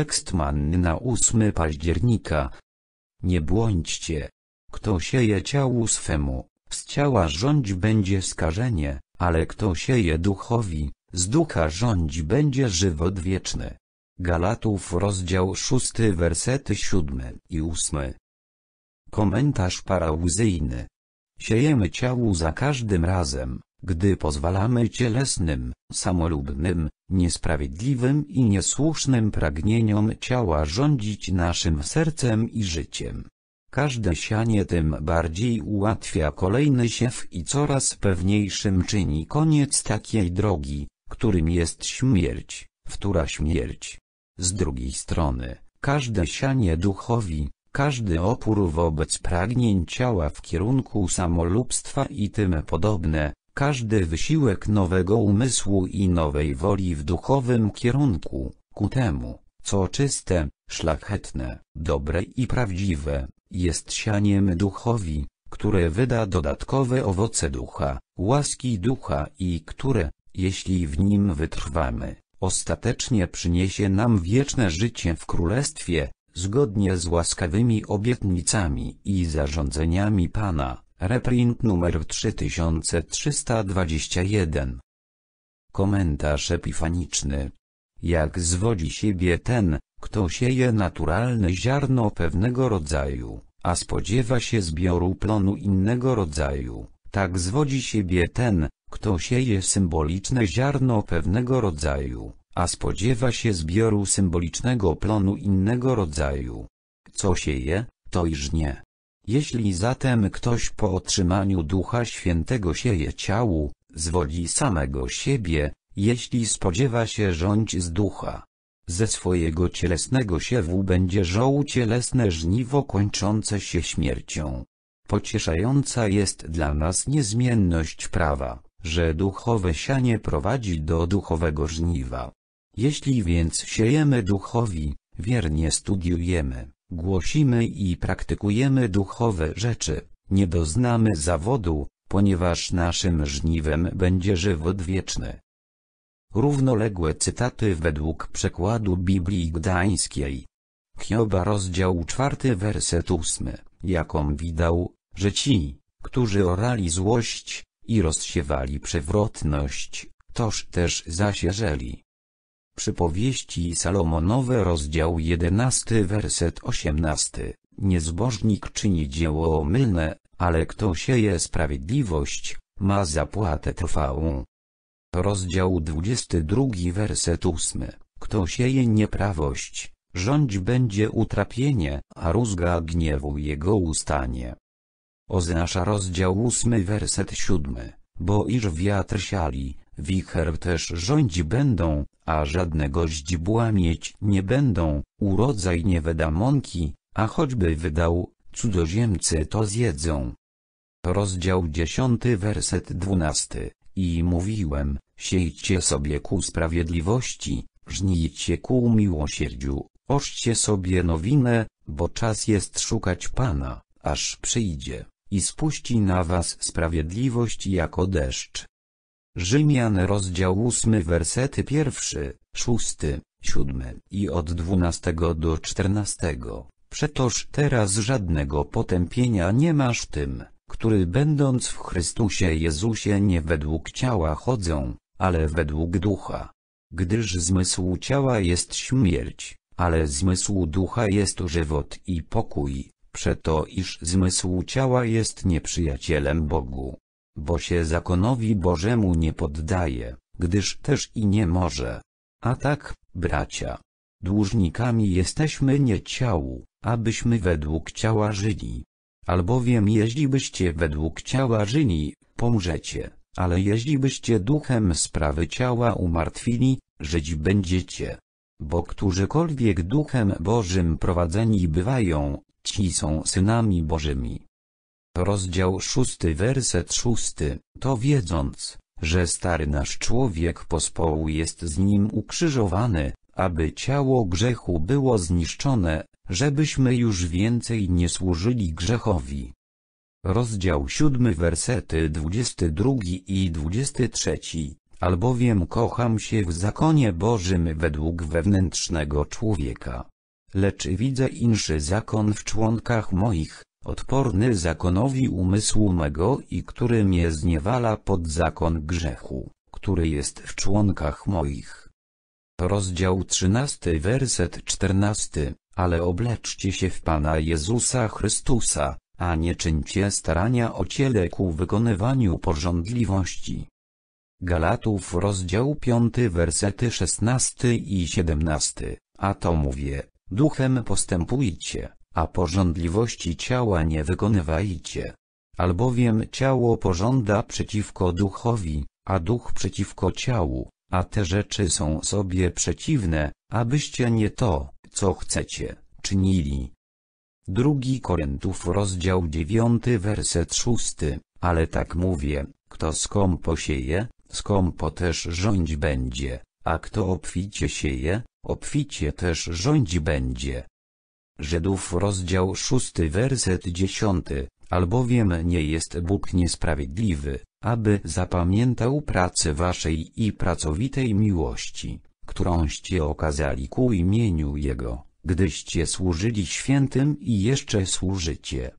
Tekst manny na 8 października. Nie błądźcie. Kto sieje ciału swemu, z ciała rządź będzie skażenie, ale kto sieje duchowi, z ducha rządź będzie żywot wieczny. Galatów rozdział 6 wersety 7 i 8. Komentarz parauzyjny. Siejemy ciału za każdym razem, gdy pozwalamy cielesnym, samolubnym, niesprawiedliwym i niesłusznym pragnieniom ciała rządzić naszym sercem i życiem. Każde sianie tym bardziej ułatwia kolejny siew i coraz pewniejszym czyni koniec takiej drogi, którym jest śmierć, wtóra śmierć. Z drugiej strony, każde sianie duchowi, każdy opór wobec pragnień ciała w kierunku samolubstwa i tym podobne, każdy wysiłek nowego umysłu i nowej woli w duchowym kierunku, ku temu, co czyste, szlachetne, dobre i prawdziwe, jest sianiem duchowi, które wyda dodatkowe owoce ducha, łaski ducha i które, jeśli w nim wytrwamy, ostatecznie przyniesie nam wieczne życie w Królestwie, zgodnie z łaskawymi obietnicami i zarządzeniami Pana. Reprint numer 3321. Komentarz epifaniczny. Jak zwodzi siebie ten, kto sieje naturalne ziarno pewnego rodzaju, a spodziewa się zbioru plonu innego rodzaju, tak zwodzi siebie ten, kto sieje symboliczne ziarno pewnego rodzaju, a spodziewa się zbioru symbolicznego plonu innego rodzaju. Co sieje, to iż nie. Jeśli zatem ktoś po otrzymaniu Ducha Świętego sieje ciału, zwodzi samego siebie, jeśli spodziewa się rządź z ducha. Ze swojego cielesnego siewu będzie żoł cielesne żniwo kończące się śmiercią. Pocieszająca jest dla nas niezmienność prawa, że duchowe sianie prowadzi do duchowego żniwa. Jeśli więc siejemy duchowi, wiernie studiujemy Głosimy i praktykujemy duchowe rzeczy, nie doznamy zawodu, ponieważ naszym żniwem będzie żywot wieczny. Równoległe cytaty według przekładu Biblii Gdańskiej. Hioba rozdział 4 werset 8, jaką widał, że ci, którzy orali złość, i rozsiewali przewrotność, toż też zasieżeli. Przypowieści Salomonowe rozdział 11 werset 18. Niezbożnik czyni dzieło omylne, ale kto sieje sprawiedliwość, ma zapłatę trwałą. Rozdział 22 werset 8. Kto sieje nieprawość, rządź będzie utrapienie, a rózga gniewu jego ustanie. Oznasza rozdział 8 werset 7. Bo iż wiatr siali, wicher też rządzi będą, a żadnego źdźbła mieć nie będą, urodzaj nie wyda mąki, a choćby wydał, cudzoziemcy to zjedzą. Rozdział 10 werset 12 I mówiłem, siejcie sobie ku sprawiedliwości, żnijcie ku miłosierdziu, oszcie sobie nowinę, bo czas jest szukać Pana, aż przyjdzie, i spuści na was sprawiedliwość jako deszcz. Rzymian rozdział 8 wersety pierwszy, szósty, siódmy i od dwunastego do czternastego. Przetoż teraz żadnego potępienia nie masz tym, który będąc w Chrystusie Jezusie nie według ciała chodzą, ale według ducha. Gdyż zmysł ciała jest śmierć, ale zmysł ducha jest żywot i pokój, przeto iż zmysł ciała jest nieprzyjacielem Bogu bo się zakonowi Bożemu nie poddaje, gdyż też i nie może. A tak, bracia, dłużnikami jesteśmy nie ciału, abyśmy według ciała żyli. Albowiem jeśli byście według ciała żyli, pomrzecie, ale jeśli byście duchem sprawy ciała umartwili, żyć będziecie. Bo którzykolwiek duchem Bożym prowadzeni bywają, ci są synami Bożymi. Rozdział szósty werset szósty, to wiedząc, że stary nasz człowiek pospołu jest z nim ukrzyżowany, aby ciało grzechu było zniszczone, żebyśmy już więcej nie służyli grzechowi. Rozdział siódmy wersety dwudziesty drugi i dwudziesty trzeci, albowiem kocham się w zakonie Bożym według wewnętrznego człowieka. Lecz widzę inszy zakon w członkach moich, odporny zakonowi umysłu mego i który mnie zniewala pod zakon grzechu, który jest w członkach moich. Rozdział 13 werset 14 Ale obleczcie się w Pana Jezusa Chrystusa, a nie czyńcie starania o ciele ku wykonywaniu porządliwości. Galatów rozdział 5 wersety 16 i 17, a to mówię, duchem postępujcie, a porządliwości ciała nie wykonywajcie. Albowiem ciało pożąda przeciwko duchowi, a duch przeciwko ciału, a te rzeczy są sobie przeciwne, abyście nie to, co chcecie, czynili. Drugi Korintów rozdział 9 werset 6, ale tak mówię, kto skąpo sieje, skąpo też rządź będzie, a kto obficie sieje, obficie też rządź będzie. Żydów rozdział 6 werset 10, albowiem nie jest Bóg niesprawiedliwy, aby zapamiętał pracę waszej i pracowitej miłości, którąście okazali ku imieniu Jego, gdyście służyli świętym i jeszcze służycie.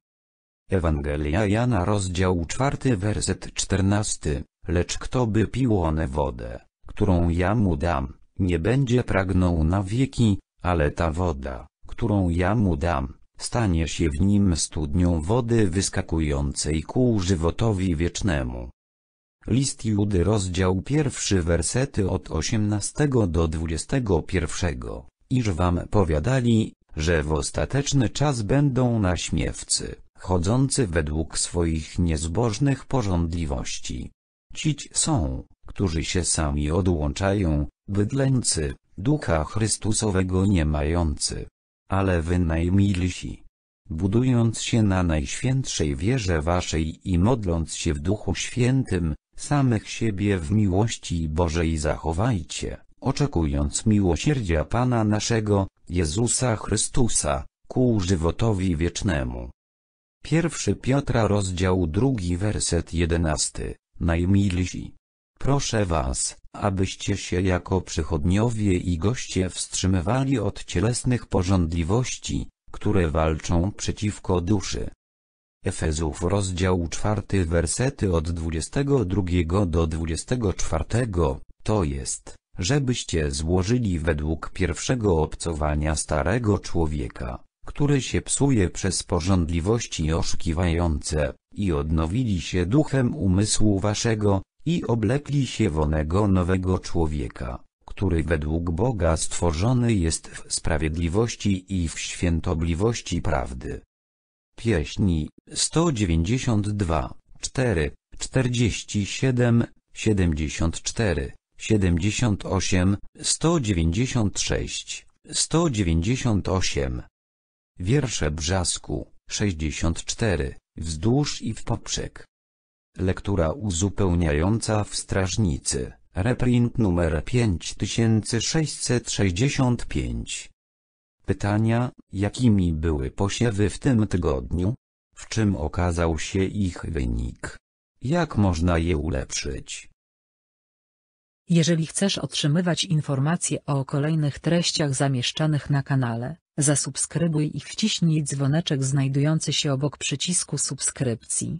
Ewangelia Jana rozdział 4 werset 14, lecz kto by pił one wodę, którą ja mu dam, nie będzie pragnął na wieki, ale ta woda, którą ja mu dam, stanie się w nim studnią wody wyskakującej ku żywotowi wiecznemu. List Judy rozdział pierwszy wersety od 18 do 21. Iż wam powiadali, że w ostateczny czas będą naśmiewcy, chodzący według swoich niezbożnych porządliwości. Cić są, którzy się sami odłączają, bydlęcy, ducha Chrystusowego nie mający, ale najmilsi, Budując się na Najświętszej Wierze Waszej i modląc się w Duchu Świętym, samych siebie w miłości Bożej zachowajcie, oczekując miłosierdzia Pana naszego, Jezusa Chrystusa, ku żywotowi wiecznemu. 1 Piotra rozdział 2 werset 11, najmilsi. Proszę was, abyście się jako przychodniowie i goście wstrzymywali od cielesnych porządliwości, które walczą przeciwko duszy. Efezów rozdział 4 wersety od 22 do 24, to jest, żebyście złożyli według pierwszego obcowania starego człowieka, który się psuje przez porządliwości oszukiwające, i odnowili się duchem umysłu waszego, i oblekli się w onego nowego człowieka, który według Boga stworzony jest w sprawiedliwości i w świętobliwości prawdy. Pieśni 192, 4, 47, 74, 78, 196, 198. Wiersze Brzasku, 64, wzdłuż i w poprzek. Lektura uzupełniająca w strażnicy. Reprint numer 5665. Pytania, jakimi były posiewy w tym tygodniu? W czym okazał się ich wynik? Jak można je ulepszyć? Jeżeli chcesz otrzymywać informacje o kolejnych treściach zamieszczanych na kanale, zasubskrybuj i wciśnij dzwoneczek znajdujący się obok przycisku subskrypcji.